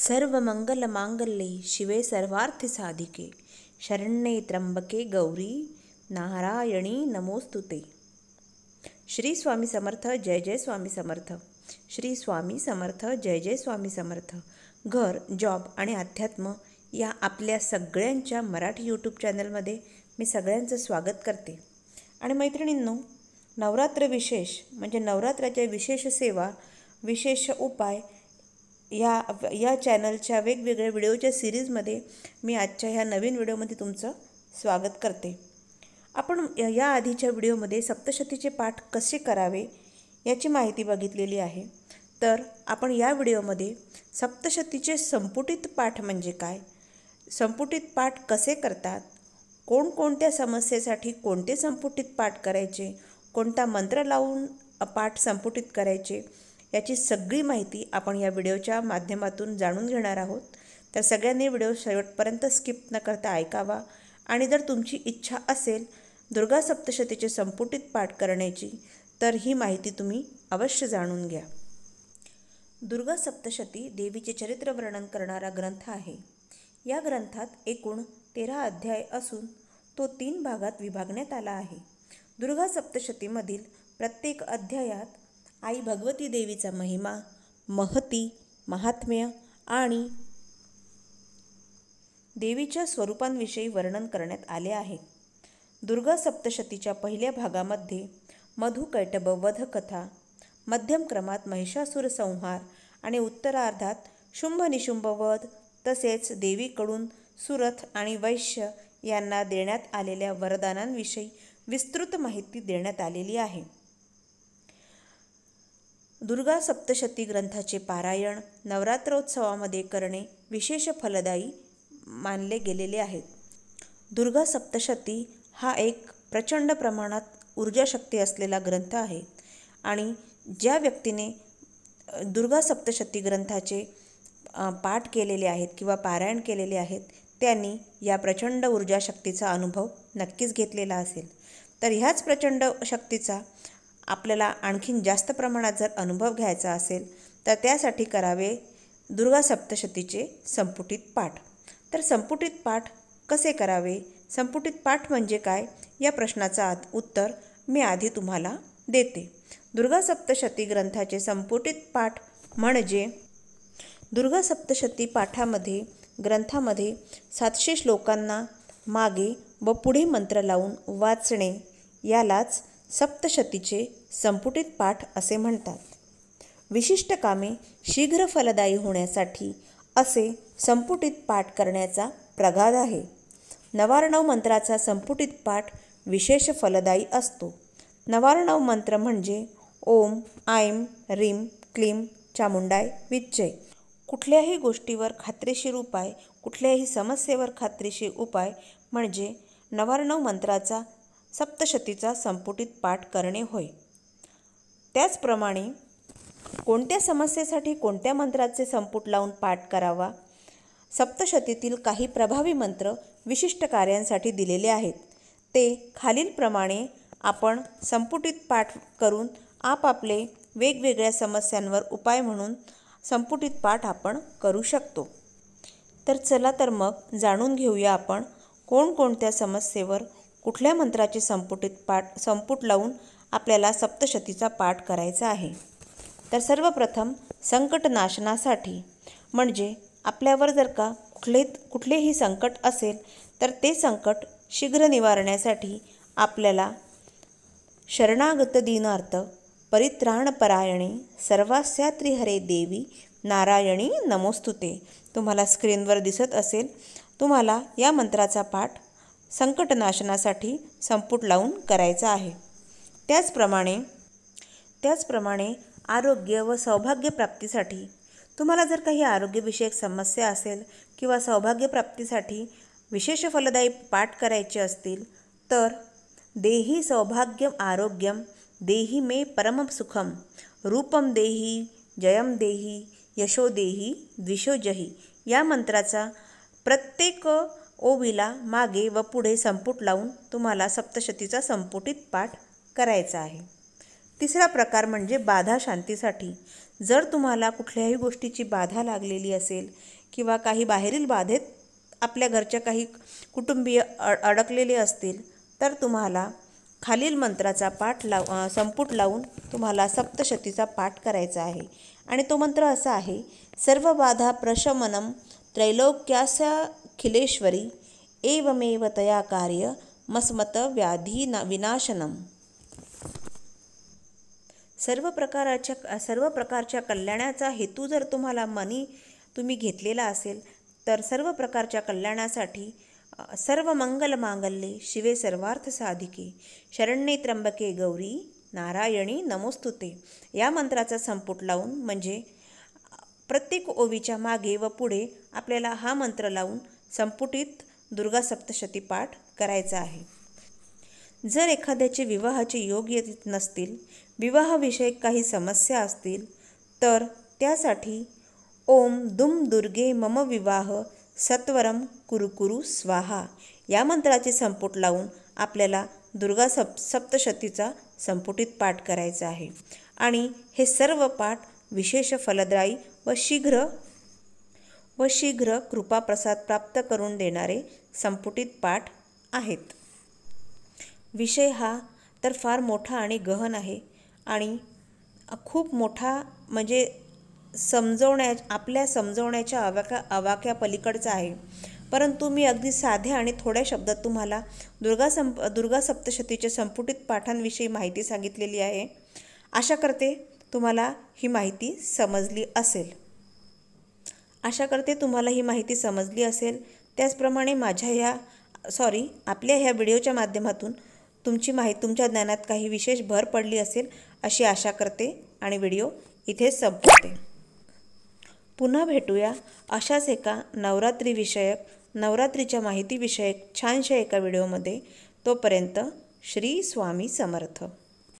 सर्व मंगल मांगल्ये शिवे सर्वार्थ साधिके शरण्ये त्र्यंबके गौरी नारायणी नमोस्तुते श्री स्वामी समर्थ जय जय स्वामी समर्थ श्री स्वामी समर्थ जय जय स्वामी समर्थ घर जॉब आणि अध्यात्म या आपल्या सगळ्यांच्या मराठी यूट्यूब चॅनलमध्ये मी सगळ्यांचं स्वागत करते आणि मैत्रिणींनो नवरात्र विशेष म्हणजे नवरात्राच्या विशेष सेवा विशेष उपाय या या चॅनलच्या वेगवेगळ्या व्हिडिओच्या सिरीजमध्ये मी आजच्या ह्या नवीन व्हिडिओमध्ये तुमचं स्वागत करते आपण या आधीच्या व्हिडिओमध्ये सप्तशतीचे पाठ कसे करावे याची माहिती बघितलेली आहे तर आपण या व्हिडिओमध्ये सप्तशतीचे संपुटित पाठ म्हणजे काय संपुटित पाठ कसे करतात कोणकोणत्या समस्येसाठी कोणते संपुटित पाठ करायचे कोणता मंत्र लावून पाठ संपुटित करायचे याची सगळी माहिती आपण या व्हिडिओच्या माध्यमातून जाणून घेणार आहोत तर सगळ्यांनी व्हिडिओ शेवटपर्यंत स्किप न करता ऐकावा आणि जर तुमची इच्छा असेल दुर्गा सप्तशतीचे संपुटित पाठ करण्याची तर ही माहिती तुम्ही अवश्य जाणून घ्या दुर्गा सप्तशती देवीचे चरित्र वर्णन करणारा ग्रंथ आहे या ग्रंथात एकूण तेरा अध्याय असून तो तीन भागात विभागण्यात आला आहे दुर्गा सप्तशतीमधील प्रत्येक अध्यायात आई भगवती देवीचा महिमा महती महात्म्य आणि देवीच्या स्वरूपांविषयी वर्णन करण्यात आले आहे दुर्गा सप्तशतीच्या पहिल्या भागामध्ये मधु कैटब वध कथा मध्यम क्रमात महिषासुर संहार आणि उत्तरार्धात शुंभ निशुंभ वध तसेच देवीकडून सुरथ आणि वैश्य यांना देण्यात आलेल्या वरदानांविषयी विस्तृत माहिती देण्यात आलेली आहे दुर्गा सप्तशती ग्रंथाचे पारायण नवरात्रोत्सवामध्ये करणे विशेष फलदायी मानले गेलेले आहेत दुर्गा सप्तशती हा एक प्रचंड प्रमाणात ऊर्जाशक्ती असलेला ग्रंथ आहे आणि ज्या व्यक्तीने दुर्गा सप्तशती ग्रंथाचे पाठ केलेले आहेत किंवा पारायण केलेले आहेत त्यांनी या प्रचंड ऊर्जाशक्तीचा अनुभव नक्कीच घेतलेला असेल तर ह्याच प्रचंड शक्तीचा आपल्याला आणखीन जास्त प्रमाणात जर अनुभव घ्यायचा असेल तर त्यासाठी करावे दुर्गा सप्तशतीचे संपुटित पाठ तर संपुटित पाठ कसे करावे संपुटित पाठ म्हणजे काय या प्रश्नाचा उत्तर मी आधी तुम्हाला देते दुर्गा सप्तशती ग्रंथाचे संपुटित पाठ म्हणजे दुर्गा सप्तशती पाठामध्ये ग्रंथामध्ये सातशे श्लोकांना मागे व पुढे मंत्र लावून वाचणे यालाच सप्तशतीचे संपुटित पाठ असे म्हणतात विशिष्ट कामे शीघ्र फलदायी होण्यासाठी असे संपुटित पाठ करण्याचा प्रघाद आहे नवारणव मंत्राचा संपुटित पाठ विशेष फलदायी असतो नवारणव मंत्र म्हणजे ओम आयम रिम क्लीम चामुंडाय विच्चय कुठल्याही गोष्टीवर खात्रीशीर उपाय कुठल्याही समस्येवर खात्रीशीर उपाय म्हणजे नवारणव मंत्राचा सप्तशतीचा संपुटित पाठ करणे होय त्याचप्रमाणे कोणत्या समस्येसाठी कोणत्या मंत्राचे संपुट लावून पाठ करावा सप्तशतीतील काही प्रभावी मंत्र विशिष्ट कार्यांसाठी दिलेले आहेत ते खालीलप्रमाणे आपण संपुटीत पाठ करून आपापले वेगवेगळ्या समस्यांवर उपाय म्हणून संपुटीत पाठ आपण करू शकतो तर चला तर मग जाणून घेऊया आपण कोणकोणत्या समस्येवर कुठल्या मंत्राचे संपुटीत पाठ संपुट लावून आपल्याला सप्तशतीचा पाठ करायचा आहे तर सर्वप्रथम संकटनाशनासाठी म्हणजे आपल्यावर जर का कुठले कुठलेही संकट असेल तर ते संकट शीघ्र निवारण्यासाठी आपल्याला शरणागत दिनार्थ परित्राणपरायणी सर्वास्या त्रिहरे देवी नारायणी नमोस्तुते तुम्हाला स्क्रीनवर दिसत असेल तुम्हाला या मंत्राचा पाठ संकटनाशनासाठी संपुट लावून करायचा आहे त्याचप्रमाणे त्याचप्रमाणे आरोग्य व सौभाग्यप्राप्तीसाठी तुम्हाला जर काही आरोग्यविषयक समस्या असेल किंवा सौभाग्यप्राप्तीसाठी विशेष फलदायी पाठ करायचे असतील तर देही सौभाग्यम आरोग्यम देही मे परम सुखम रूपम देही जयम देही यशो देही द्विशो जही या मंत्राचा प्रत्येक ओवीला मागे व पुढे संपुट लावून तुम्हाला सप्तशतीचा संपुटित पाठ करायचा आहे तिसरा प्रकार म्हणजे बाधा शांतीसाठी जर तुम्हाला कुठल्याही गोष्टीची बाधा लागलेली असेल किंवा काही बाहेरील बाधेत आपल्या घरच्या काही कुटुंबीय अडकलेले असतील तर तुम्हाला खालील मंत्राचा पाठ लाव संपुट लावून तुम्हाला सप्तशतीचा पाठ करायचा आहे आणि तो मंत्र असा आहे सर्व बाधा प्रशमनम त्रैलोक्यासा खिलेश्वरी एवमेव तया कार्य मस्मत व्याधी न विनाशनम सर्व प्रकाराच्या सर्व प्रकारच्या कल्याणाचा हेतू जर तुम्हाला मनी तुम्ही घेतलेला असेल तर सर्व प्रकारच्या कल्याणासाठी सर्व मंगल मांगल्ये शिवे सर्वार्थ साधिके शरण्ये त्र्यंबके गौरी नारायणी नमोस्तुते या मंत्राचा संपुट लावून म्हणजे प्रत्येक ओवीच्या मागे व पुढे आपल्याला हा मंत्र लावून संपुटीत दुर्गा सप्तशती पाठ करायचा आहे जर एखाद्याचे विवाहाचे योग येत नसतील विवाहविषयक काही समस्या असतील तर त्यासाठी ओम दुम दुर्गे मम विवाह सत्वरम कुरुकुरु स्वाहा या मंत्राचे संपुट लावून आपल्याला दुर्गा सप सप्तशतीचा संपुटित पाठ करायचा आहे आणि हे सर्व पाठ विशेष फलदायी व शीघ्र व शीघ्र कृपाप्रसाद प्राप्त करून देणारे संपुटित पाठ आहेत विषय हा तर फार मोठा आणि गहन आहे आणि खूप मोठा म्हणजे समजवण्या आपल्या समजवण्याच्या अवाक्या पलीकडचा आहे परंतु मी अगदी साध्या आणि थोड्या शब्दात तुम्हाला दुर्गा संप दुर्गा सप्तशतीच्या संपुटित पाठांविषयी माहिती सांगितलेली आहे आशा करते तुम्हाला ही माहिती समजली असेल आशा करते तुम्हाला ही माहिती समजली असेल त्याचप्रमाणे माझ्या ह्या सॉरी आपल्या ह्या व्हिडिओच्या माध्यमातून तुमची माहिती तुमच्या ज्ञानात काही विशेष भर पडली असेल अशी आशा करते आणि व्हिडिओ इथेच संपवते पुन्हा भेटूया अशाच एका नवरात्रीविषयक नवरात्रीच्या माहितीविषयक छानशा एका व्हिडिओमध्ये तोपर्यंत श्री स्वामी समर्थ